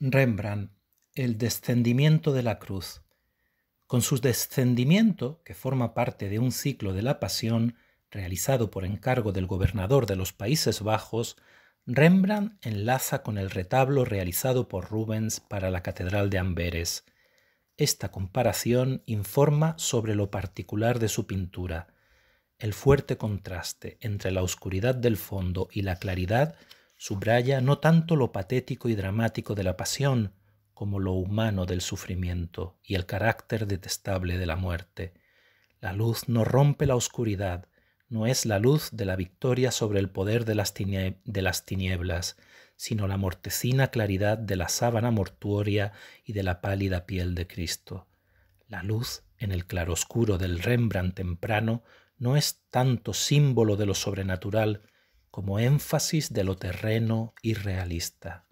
Rembrandt, el descendimiento de la cruz. Con su descendimiento, que forma parte de un ciclo de la pasión realizado por encargo del gobernador de los Países Bajos, Rembrandt enlaza con el retablo realizado por Rubens para la Catedral de Amberes. Esta comparación informa sobre lo particular de su pintura. El fuerte contraste entre la oscuridad del fondo y la claridad subraya no tanto lo patético y dramático de la pasión, como lo humano del sufrimiento y el carácter detestable de la muerte. La luz no rompe la oscuridad, no es la luz de la victoria sobre el poder de las, tinieblas, sino la mortecina claridad de la sábana mortuoria y de la pálida piel de Cristo. La luz en el claroscuro del Rembrandt temprano no es tanto símbolo de lo sobrenatural, como énfasis de lo terreno y realista.